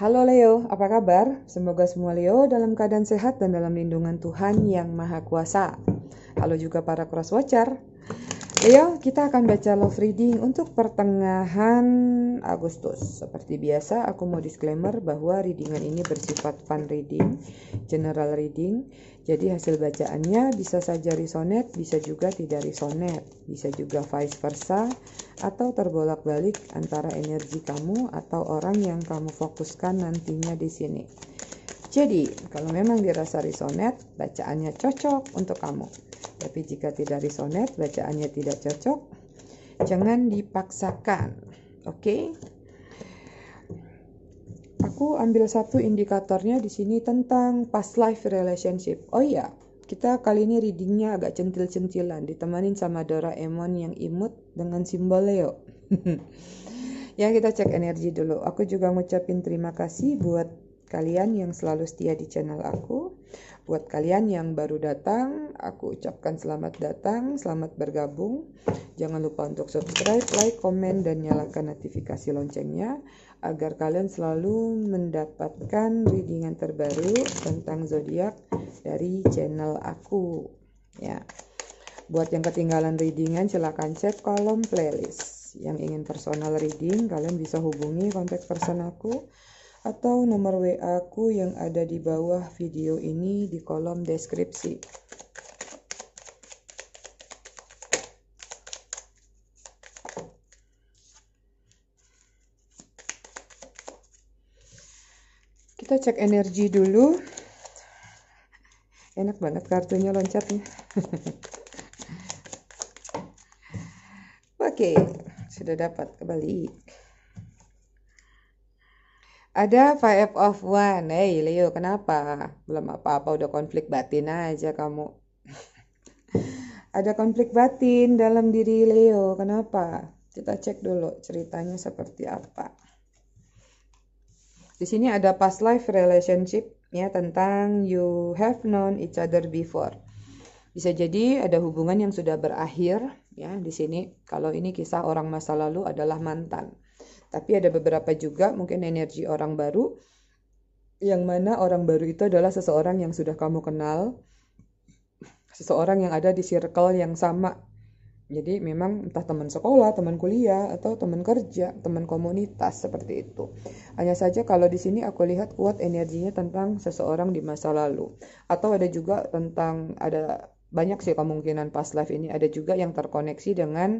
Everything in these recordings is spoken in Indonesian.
Halo Leo, apa kabar? Semoga semua Leo dalam keadaan sehat dan dalam lindungan Tuhan Yang Maha Kuasa. Halo juga para watcher. Leo, iya, kita akan baca love reading untuk pertengahan Agustus. Seperti biasa, aku mau disclaimer bahwa readingan ini bersifat fun reading, general reading. Jadi hasil bacaannya bisa saja resonate, bisa juga tidak resonate, bisa juga vice versa, atau terbolak-balik antara energi kamu atau orang yang kamu fokuskan nantinya di sini. Jadi, kalau memang dirasa risonet, bacaannya cocok untuk kamu. Tapi jika tidak risonet, bacaannya tidak cocok, jangan dipaksakan. Oke? Okay? Aku ambil satu indikatornya di sini tentang past life relationship. Oh iya, kita kali ini readingnya agak centil-centilan, ditemanin sama Doraemon yang imut dengan simbol Leo. ya, kita cek energi dulu. Aku juga ngucapin terima kasih buat kalian yang selalu setia di channel aku. Buat kalian yang baru datang, aku ucapkan selamat datang, selamat bergabung. Jangan lupa untuk subscribe, like, komen, dan nyalakan notifikasi loncengnya agar kalian selalu mendapatkan readingan terbaru tentang zodiak dari channel aku. Ya. Buat yang ketinggalan readingan, silahkan cek kolom playlist. Yang ingin personal reading, kalian bisa hubungi kontak person aku atau nomor WA aku yang ada di bawah video ini di kolom deskripsi. Kita cek energi dulu. Enak banget kartunya loncatnya. Oke, okay, sudah dapat kebalik. Ada five of one. Hey Leo, kenapa? Belum apa-apa udah konflik batin aja kamu. Ada konflik batin dalam diri Leo. Kenapa? Kita cek dulu ceritanya seperti apa. Di sini ada past life relationship ya tentang you have known each other before. Bisa jadi ada hubungan yang sudah berakhir ya di sini. Kalau ini kisah orang masa lalu adalah mantan tapi ada beberapa juga mungkin energi orang baru yang mana orang baru itu adalah seseorang yang sudah kamu kenal, seseorang yang ada di circle yang sama. Jadi memang entah teman sekolah, teman kuliah, atau teman kerja, teman komunitas seperti itu. Hanya saja kalau di sini aku lihat kuat energinya tentang seseorang di masa lalu. Atau ada juga tentang ada banyak sih kemungkinan past life ini ada juga yang terkoneksi dengan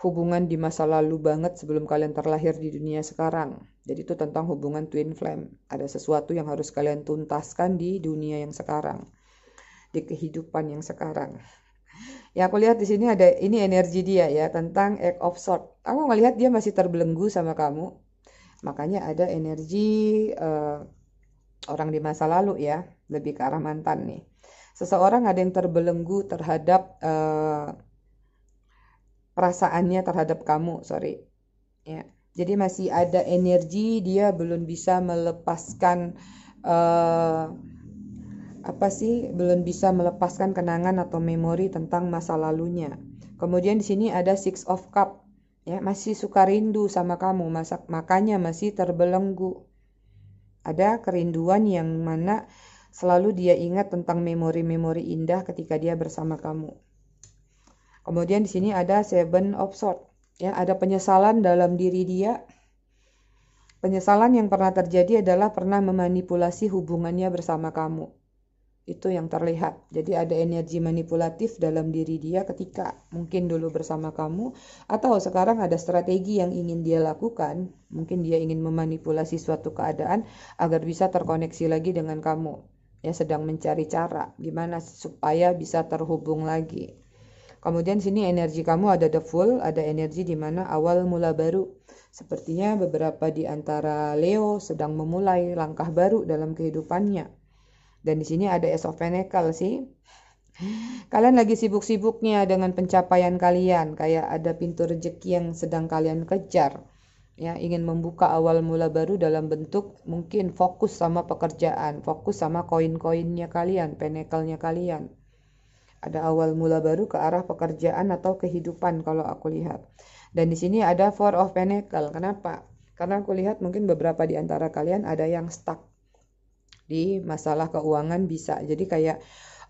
hubungan di masa lalu banget sebelum kalian terlahir di dunia sekarang. Jadi itu tentang hubungan twin flame. Ada sesuatu yang harus kalian tuntaskan di dunia yang sekarang. Di kehidupan yang sekarang. Ya aku lihat di sini ada ini energi dia ya tentang act of sword. Aku ngelihat dia masih terbelenggu sama kamu. Makanya ada energi uh, orang di masa lalu ya, lebih ke arah mantan nih. Seseorang ada yang terbelenggu terhadap uh, perasaannya terhadap kamu, sorry. Ya. Jadi masih ada energi, dia belum bisa melepaskan uh, apa sih? Belum bisa melepaskan kenangan atau memori tentang masa lalunya. Kemudian di sini ada Six of Cup. Ya, masih suka rindu sama kamu, masak makanya masih terbelenggu. Ada kerinduan yang mana selalu dia ingat tentang memori-memori indah ketika dia bersama kamu. Kemudian di sini ada seven of swords, ya, ada penyesalan dalam diri dia. Penyesalan yang pernah terjadi adalah pernah memanipulasi hubungannya bersama kamu. Itu yang terlihat. Jadi ada energi manipulatif dalam diri dia ketika mungkin dulu bersama kamu atau sekarang ada strategi yang ingin dia lakukan, mungkin dia ingin memanipulasi suatu keadaan agar bisa terkoneksi lagi dengan kamu. Ya sedang mencari cara gimana supaya bisa terhubung lagi Kemudian sini energi kamu ada the full, ada energi di mana awal mula baru. Sepertinya beberapa di antara Leo sedang memulai langkah baru dalam kehidupannya. Dan di sini ada Ace of Pentacle sih. Kalian lagi sibuk-sibuknya dengan pencapaian kalian, kayak ada pintu rejeki yang sedang kalian kejar. Ya, ingin membuka awal mula baru dalam bentuk mungkin fokus sama pekerjaan, fokus sama koin-koinnya kalian, penekalnya kalian ada awal mula baru ke arah pekerjaan atau kehidupan kalau aku lihat. Dan di sini ada Four of Pentacle. Kenapa? Karena aku lihat mungkin beberapa di antara kalian ada yang stuck di masalah keuangan bisa. Jadi kayak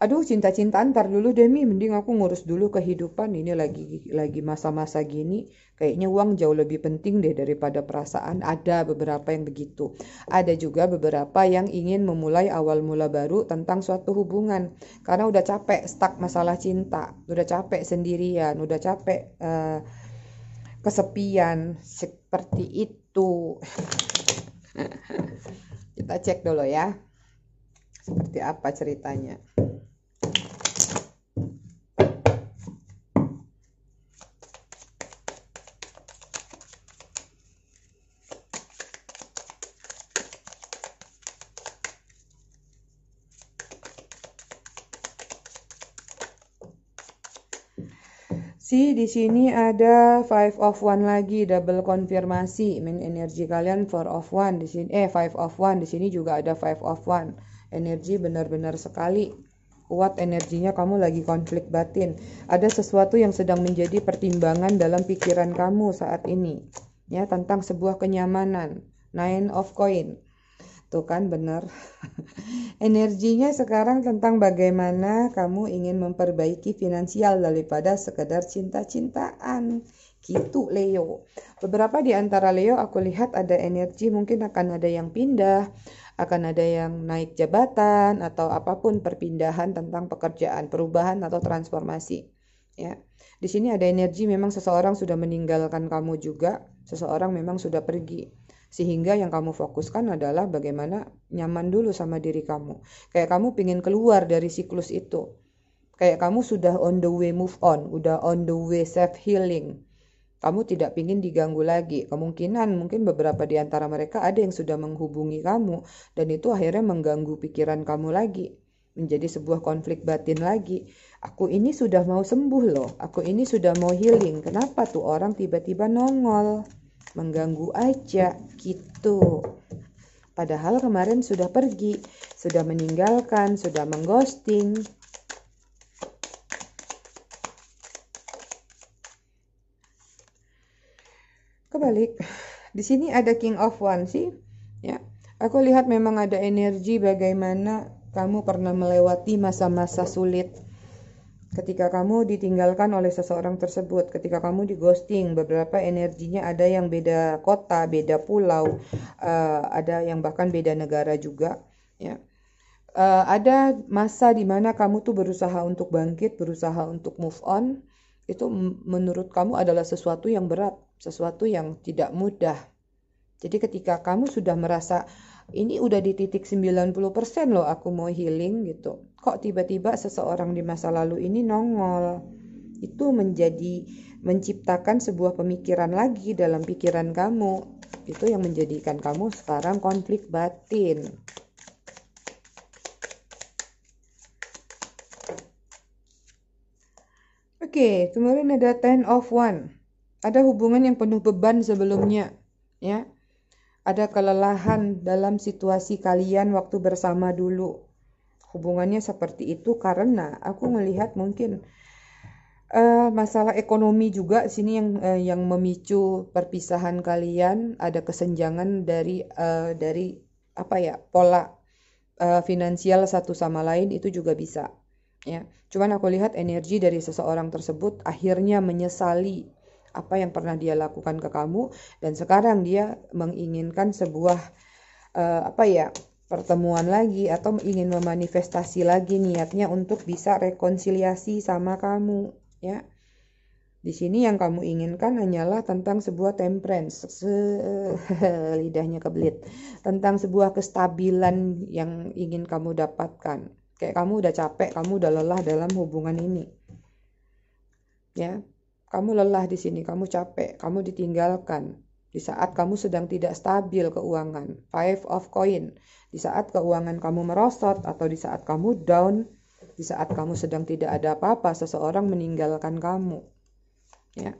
aduh cinta cinta ntar dulu deh mi mending aku ngurus dulu kehidupan ini lagi lagi masa-masa gini kayaknya uang jauh lebih penting deh daripada perasaan ada beberapa yang begitu ada juga beberapa yang ingin memulai awal mula baru tentang suatu hubungan karena udah capek stuck masalah cinta udah capek sendirian udah capek uh, kesepian seperti itu kita cek dulu ya seperti apa ceritanya See, di sini ada five of one lagi, double konfirmasi. Min energi kalian four of one di sini, eh five of one di sini juga ada five of one Energi benar-benar sekali kuat energinya kamu lagi konflik batin. Ada sesuatu yang sedang menjadi pertimbangan dalam pikiran kamu saat ini. Ya, tentang sebuah kenyamanan. Nine of coin. Tuh gitu kan benar. Energinya sekarang tentang bagaimana kamu ingin memperbaiki finansial daripada sekedar cinta-cintaan. Gitu Leo. Beberapa di antara Leo aku lihat ada energi mungkin akan ada yang pindah, akan ada yang naik jabatan atau apapun perpindahan tentang pekerjaan, perubahan atau transformasi. Ya. Di sini ada energi memang seseorang sudah meninggalkan kamu juga, seseorang memang sudah pergi sehingga yang kamu fokuskan adalah bagaimana nyaman dulu sama diri kamu kayak kamu pingin keluar dari siklus itu kayak kamu sudah on the way move on udah on the way self healing kamu tidak pingin diganggu lagi. Kemungkinan mungkin beberapa di antara mereka ada yang sudah menghubungi kamu dan itu akhirnya mengganggu pikiran kamu lagi. Menjadi sebuah konflik batin lagi. Aku ini sudah mau sembuh loh. Aku ini sudah mau healing. Kenapa tuh orang tiba-tiba nongol? mengganggu aja gitu. Padahal kemarin sudah pergi, sudah meninggalkan, sudah mengghosting. Kebalik, di sini ada King of One sih, ya. Aku lihat memang ada energi bagaimana kamu pernah melewati masa-masa sulit ketika kamu ditinggalkan oleh seseorang tersebut, ketika kamu di ghosting, beberapa energinya ada yang beda kota, beda pulau, uh, ada yang bahkan beda negara juga, ya. Uh, ada masa di mana kamu tuh berusaha untuk bangkit, berusaha untuk move on, itu menurut kamu adalah sesuatu yang berat, sesuatu yang tidak mudah. Jadi ketika kamu sudah merasa ini udah di titik 90% loh aku mau healing gitu. Kok tiba-tiba seseorang di masa lalu ini nongol. Itu menjadi menciptakan sebuah pemikiran lagi dalam pikiran kamu. Itu yang menjadikan kamu sekarang konflik batin. Oke, okay, kemarin ada ten of one. Ada hubungan yang penuh beban sebelumnya, ya ada kelelahan dalam situasi kalian waktu bersama dulu. Hubungannya seperti itu karena aku melihat mungkin uh, masalah ekonomi juga sini yang uh, yang memicu perpisahan kalian, ada kesenjangan dari uh, dari apa ya, pola uh, finansial satu sama lain itu juga bisa. Ya. Cuman aku lihat energi dari seseorang tersebut akhirnya menyesali apa yang pernah dia lakukan ke kamu dan sekarang dia menginginkan sebuah uh, apa ya pertemuan lagi atau ingin memanifestasi lagi niatnya untuk bisa rekonsiliasi sama kamu ya di sini yang kamu inginkan hanyalah tentang sebuah temperance, se lidahnya kebelit, tentang sebuah kestabilan yang ingin kamu dapatkan. Kayak kamu udah capek, kamu udah lelah dalam hubungan ini. Ya. Kamu lelah di sini, kamu capek, kamu ditinggalkan. Di saat kamu sedang tidak stabil keuangan, five of coin. Di saat keuangan kamu merosot atau di saat kamu down, di saat kamu sedang tidak ada apa-apa, seseorang meninggalkan kamu. Ya.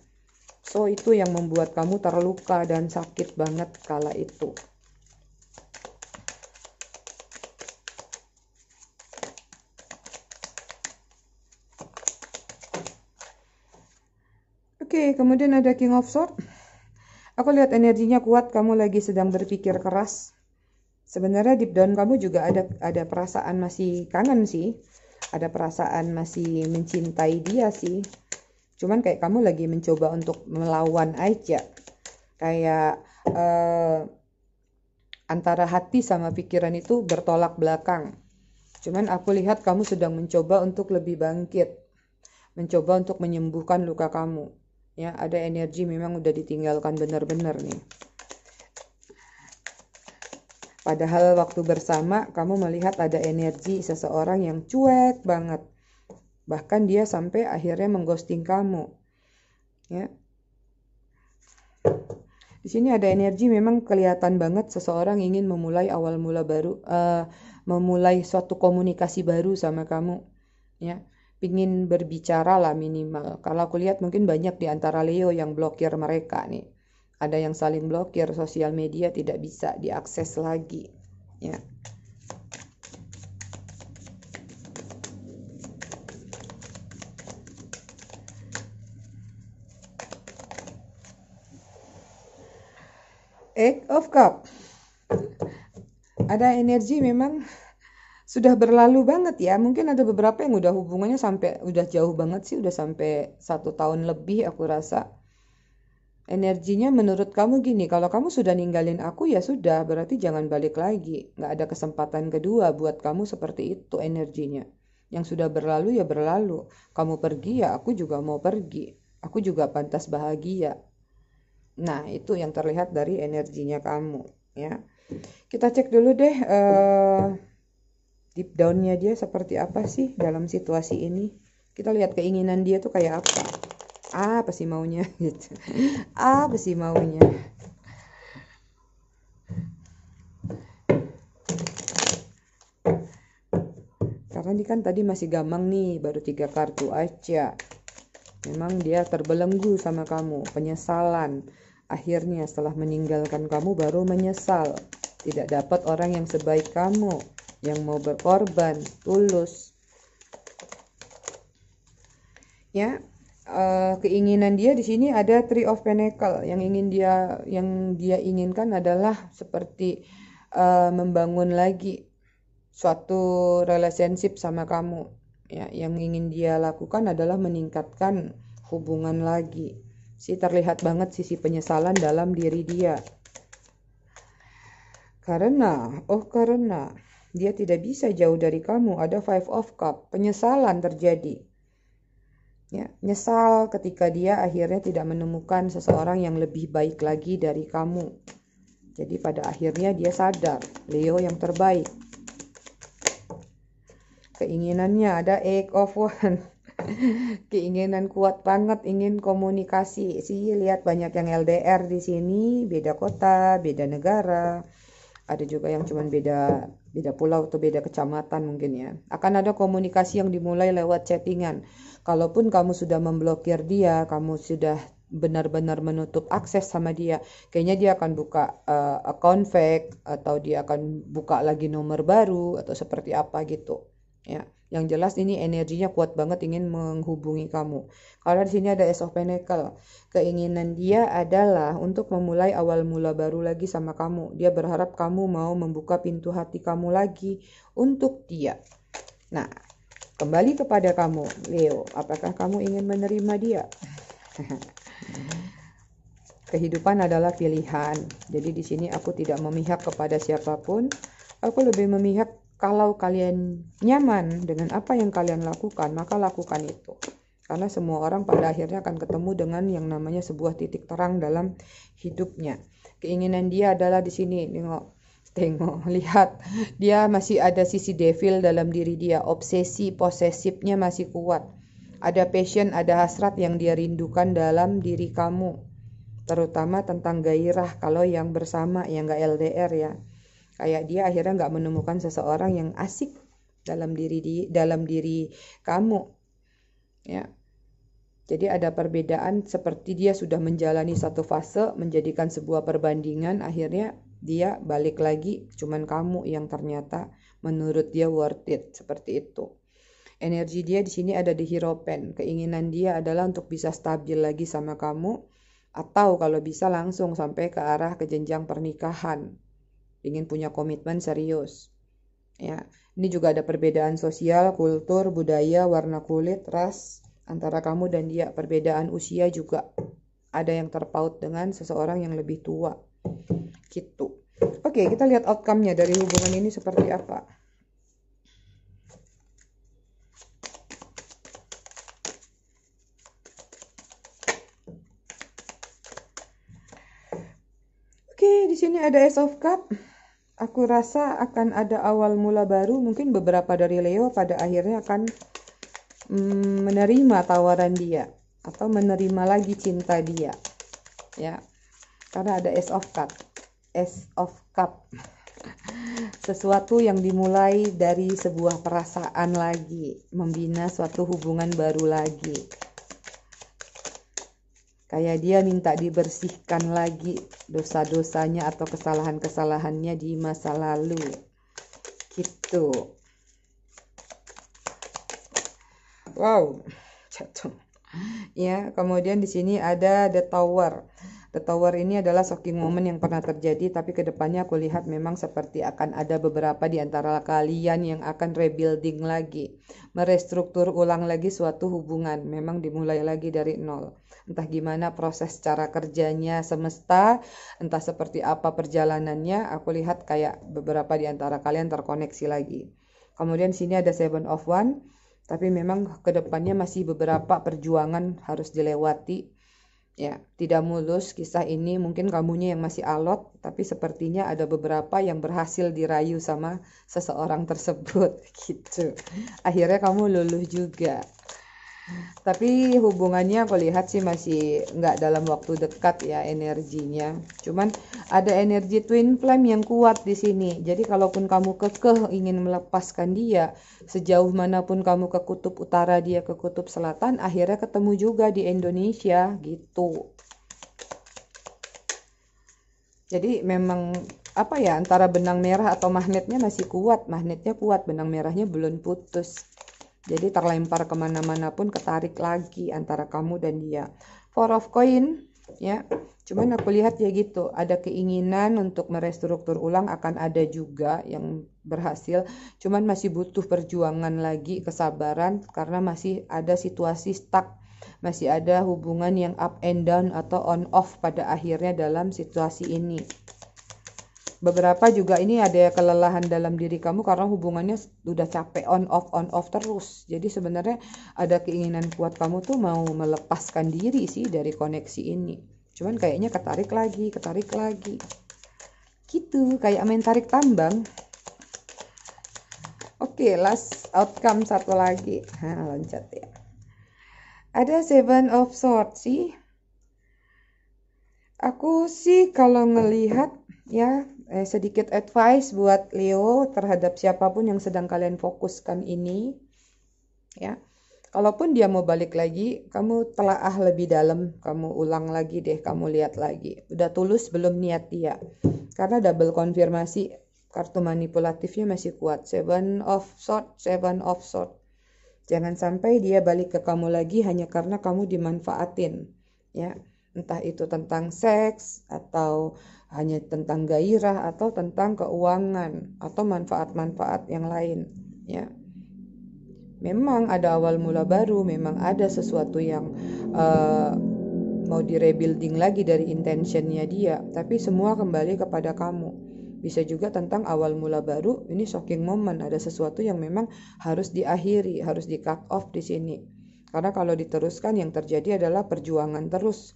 So itu yang membuat kamu terluka dan sakit banget kala itu. Oke, kemudian ada King of Swords. Aku lihat energinya kuat, kamu lagi sedang berpikir keras. Sebenarnya deep down kamu juga ada ada perasaan masih kangen sih. Ada perasaan masih mencintai dia sih. Cuman kayak kamu lagi mencoba untuk melawan aja. Kayak eh, antara hati sama pikiran itu bertolak belakang. Cuman aku lihat kamu sedang mencoba untuk lebih bangkit. Mencoba untuk menyembuhkan luka kamu ya ada energi memang udah ditinggalkan benar-benar nih padahal waktu bersama kamu melihat ada energi seseorang yang cuek banget bahkan dia sampai akhirnya mengghosting kamu ya di sini ada energi memang kelihatan banget seseorang ingin memulai awal mula baru uh, memulai suatu komunikasi baru sama kamu ya pingin berbicara lah minimal. Kalau aku lihat mungkin banyak di antara Leo yang blokir mereka nih. Ada yang saling blokir, sosial media tidak bisa diakses lagi. Ya. Eight of Cup. Ada energi memang sudah berlalu banget ya mungkin ada beberapa yang udah hubungannya sampai udah jauh banget sih udah sampai satu tahun lebih aku rasa energinya menurut kamu gini kalau kamu sudah ninggalin aku ya sudah berarti jangan balik lagi nggak ada kesempatan kedua buat kamu seperti itu energinya yang sudah berlalu ya berlalu kamu pergi ya aku juga mau pergi aku juga pantas bahagia nah itu yang terlihat dari energinya kamu ya kita cek dulu deh uh, deep downnya dia seperti apa sih dalam situasi ini kita lihat keinginan dia tuh kayak apa Ah, apa sih maunya gitu apa sih maunya karena ini kan tadi masih gamang nih baru tiga kartu aja memang dia terbelenggu sama kamu penyesalan akhirnya setelah meninggalkan kamu baru menyesal tidak dapat orang yang sebaik kamu yang mau berkorban, tulus. Ya, uh, keinginan dia di sini ada Three of Pentacle yang ingin dia yang dia inginkan adalah seperti uh, membangun lagi suatu relationship sama kamu. Ya, yang ingin dia lakukan adalah meningkatkan hubungan lagi. Si terlihat banget sisi penyesalan dalam diri dia. Karena, oh karena dia tidak bisa jauh dari kamu. Ada five of cup. Penyesalan terjadi. Ya, nyesal ketika dia akhirnya tidak menemukan seseorang yang lebih baik lagi dari kamu. Jadi pada akhirnya dia sadar, Leo yang terbaik. Keinginannya ada eight of one. Keinginan kuat banget ingin komunikasi. Sih lihat banyak yang LDR di sini, beda kota, beda negara ada juga yang cuma beda beda pulau atau beda kecamatan mungkin ya akan ada komunikasi yang dimulai lewat chattingan kalaupun kamu sudah memblokir dia kamu sudah benar-benar menutup akses sama dia kayaknya dia akan buka uh, account fake atau dia akan buka lagi nomor baru atau seperti apa gitu ya yang jelas ini energinya kuat banget ingin menghubungi kamu. Kalau di sini ada Ace of Pentacle. Keinginan dia adalah untuk memulai awal mula baru lagi sama kamu. Dia berharap kamu mau membuka pintu hati kamu lagi untuk dia. Nah, kembali kepada kamu, Leo. Apakah kamu ingin menerima dia? Kehidupan adalah pilihan. Jadi di sini aku tidak memihak kepada siapapun. Aku lebih memihak kalau kalian nyaman dengan apa yang kalian lakukan, maka lakukan itu. Karena semua orang pada akhirnya akan ketemu dengan yang namanya sebuah titik terang dalam hidupnya. Keinginan dia adalah di sini, nengok, tengok, lihat. Dia masih ada sisi devil dalam diri dia, obsesi, posesifnya masih kuat. Ada passion, ada hasrat yang dia rindukan dalam diri kamu. Terutama tentang gairah kalau yang bersama, yang gak LDR ya kayak dia akhirnya nggak menemukan seseorang yang asik dalam diri di dalam diri kamu ya jadi ada perbedaan seperti dia sudah menjalani satu fase menjadikan sebuah perbandingan akhirnya dia balik lagi cuman kamu yang ternyata menurut dia worth it seperti itu. Energi dia di sini ada di hero pen Keinginan dia adalah untuk bisa stabil lagi sama kamu atau kalau bisa langsung sampai ke arah kejenjang pernikahan ingin punya komitmen serius. Ya, ini juga ada perbedaan sosial, kultur, budaya, warna kulit, ras antara kamu dan dia, perbedaan usia juga ada yang terpaut dengan seseorang yang lebih tua. Gitu. Oke, kita lihat outcome-nya dari hubungan ini seperti apa. Oke, di sini ada Ace of Cup aku rasa akan ada awal mula baru mungkin beberapa dari Leo pada akhirnya akan mm, menerima tawaran dia atau menerima lagi cinta dia ya karena ada S of Cup S of Cup sesuatu yang dimulai dari sebuah perasaan lagi membina suatu hubungan baru lagi kayak dia minta dibersihkan lagi dosa-dosanya atau kesalahan-kesalahannya di masa lalu gitu wow jatuh ya kemudian di sini ada the tower The Tower ini adalah shocking moment yang pernah terjadi, tapi kedepannya aku lihat memang seperti akan ada beberapa di antara kalian yang akan rebuilding lagi, merestruktur ulang lagi suatu hubungan, memang dimulai lagi dari nol. Entah gimana proses cara kerjanya semesta, entah seperti apa perjalanannya, aku lihat kayak beberapa di antara kalian terkoneksi lagi. Kemudian sini ada Seven of One, tapi memang kedepannya masih beberapa perjuangan harus dilewati Ya, tidak mulus kisah ini mungkin kamunya yang masih alot, tapi sepertinya ada beberapa yang berhasil dirayu sama seseorang tersebut gitu. Akhirnya kamu luluh juga tapi hubungannya aku lihat sih masih nggak dalam waktu dekat ya energinya cuman ada energi twin flame yang kuat di sini jadi kalaupun kamu kekeh ingin melepaskan dia sejauh manapun kamu ke kutub utara dia ke kutub selatan akhirnya ketemu juga di Indonesia gitu jadi memang apa ya antara benang merah atau magnetnya masih kuat magnetnya kuat benang merahnya belum putus jadi terlempar kemana-mana pun ketarik lagi antara kamu dan dia. Four of Coin, ya. Cuman aku lihat ya gitu, ada keinginan untuk merestruktur ulang akan ada juga yang berhasil. Cuman masih butuh perjuangan lagi, kesabaran karena masih ada situasi stuck masih ada hubungan yang up and down atau on off pada akhirnya dalam situasi ini beberapa juga ini ada kelelahan dalam diri kamu karena hubungannya sudah capek on off on off terus jadi sebenarnya ada keinginan kuat kamu tuh mau melepaskan diri sih dari koneksi ini cuman kayaknya ketarik lagi ketarik lagi gitu kayak main tarik tambang oke okay, last outcome satu lagi ha, loncat ya ada seven of swords sih aku sih kalau ngelihat ya eh, sedikit advice buat Leo terhadap siapapun yang sedang kalian fokuskan ini ya kalaupun dia mau balik lagi kamu telah ah lebih dalam kamu ulang lagi deh kamu lihat lagi udah tulus belum niat dia karena double konfirmasi kartu manipulatifnya masih kuat seven of sword seven of sword jangan sampai dia balik ke kamu lagi hanya karena kamu dimanfaatin ya entah itu tentang seks atau hanya tentang gairah atau tentang keuangan atau manfaat-manfaat yang lain ya memang ada awal mula baru memang ada sesuatu yang uh, mau di rebuilding lagi dari intentionnya dia tapi semua kembali kepada kamu bisa juga tentang awal mula baru ini shocking moment ada sesuatu yang memang harus diakhiri harus di cut off di sini karena kalau diteruskan yang terjadi adalah perjuangan terus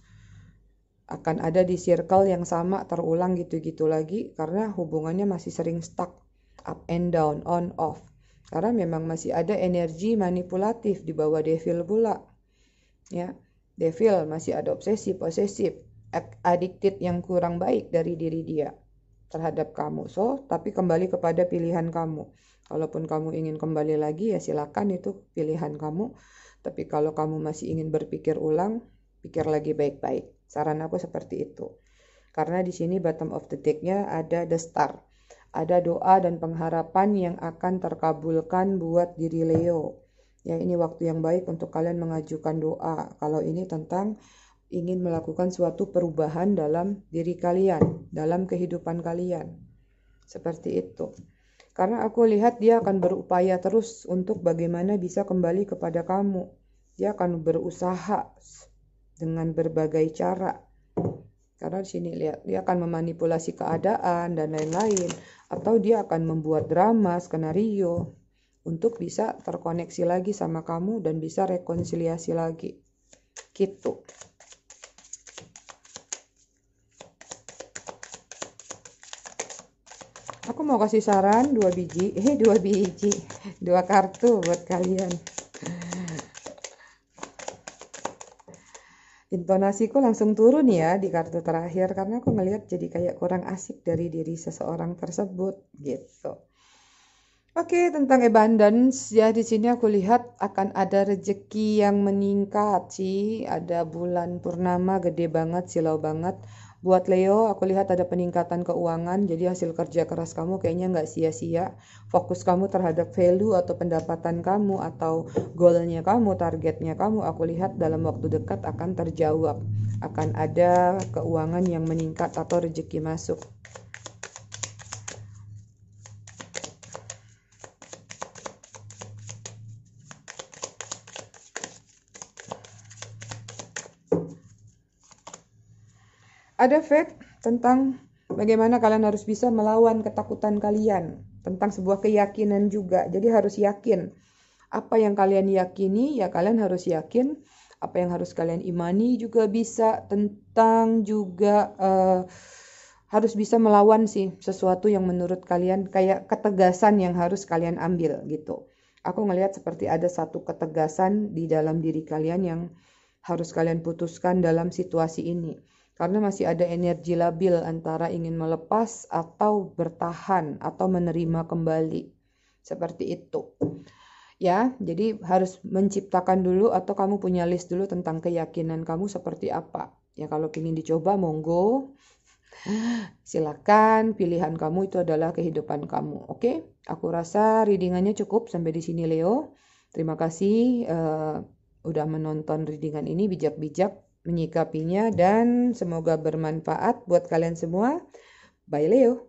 akan ada di circle yang sama terulang gitu-gitu lagi karena hubungannya masih sering stuck up and down on off karena memang masih ada energi manipulatif di bawah devil pula ya devil masih ada obsesi posesif addicted yang kurang baik dari diri dia terhadap kamu so tapi kembali kepada pilihan kamu kalaupun kamu ingin kembali lagi ya silakan itu pilihan kamu tapi kalau kamu masih ingin berpikir ulang pikir lagi baik-baik Saran aku seperti itu. Karena di sini bottom of the deck-nya ada the star. Ada doa dan pengharapan yang akan terkabulkan buat diri Leo. Ya, ini waktu yang baik untuk kalian mengajukan doa. Kalau ini tentang ingin melakukan suatu perubahan dalam diri kalian, dalam kehidupan kalian. Seperti itu. Karena aku lihat dia akan berupaya terus untuk bagaimana bisa kembali kepada kamu. Dia akan berusaha dengan berbagai cara. Karena di sini lihat, dia akan memanipulasi keadaan dan lain-lain atau dia akan membuat drama, skenario untuk bisa terkoneksi lagi sama kamu dan bisa rekonsiliasi lagi. Gitu. Aku mau kasih saran dua biji, eh dua biji, dua kartu buat kalian. donasiku langsung turun ya di kartu terakhir karena aku melihat jadi kayak kurang asik dari diri seseorang tersebut gitu. Oke, okay, tentang abundance ya di sini aku lihat akan ada rezeki yang meningkat sih. Ada bulan purnama gede banget, silau banget. Buat Leo, aku lihat ada peningkatan keuangan, jadi hasil kerja keras kamu kayaknya nggak sia-sia. Fokus kamu terhadap value atau pendapatan kamu atau goalnya kamu, targetnya kamu, aku lihat dalam waktu dekat akan terjawab. Akan ada keuangan yang meningkat atau rejeki masuk. Ada fact tentang bagaimana kalian harus bisa melawan ketakutan kalian tentang sebuah keyakinan juga. Jadi harus yakin apa yang kalian yakini, ya kalian harus yakin apa yang harus kalian imani juga bisa tentang juga uh, harus bisa melawan sih sesuatu yang menurut kalian kayak ketegasan yang harus kalian ambil gitu. Aku ngelihat seperti ada satu ketegasan di dalam diri kalian yang harus kalian putuskan dalam situasi ini karena masih ada energi labil antara ingin melepas atau bertahan atau menerima kembali. Seperti itu. Ya, jadi harus menciptakan dulu atau kamu punya list dulu tentang keyakinan kamu seperti apa. Ya kalau ingin dicoba monggo. Silakan pilihan kamu itu adalah kehidupan kamu. Oke? Aku rasa readingannya cukup sampai di sini Leo. Terima kasih uh, udah menonton readingan ini bijak-bijak menyikapinya dan semoga bermanfaat buat kalian semua. Bye Leo.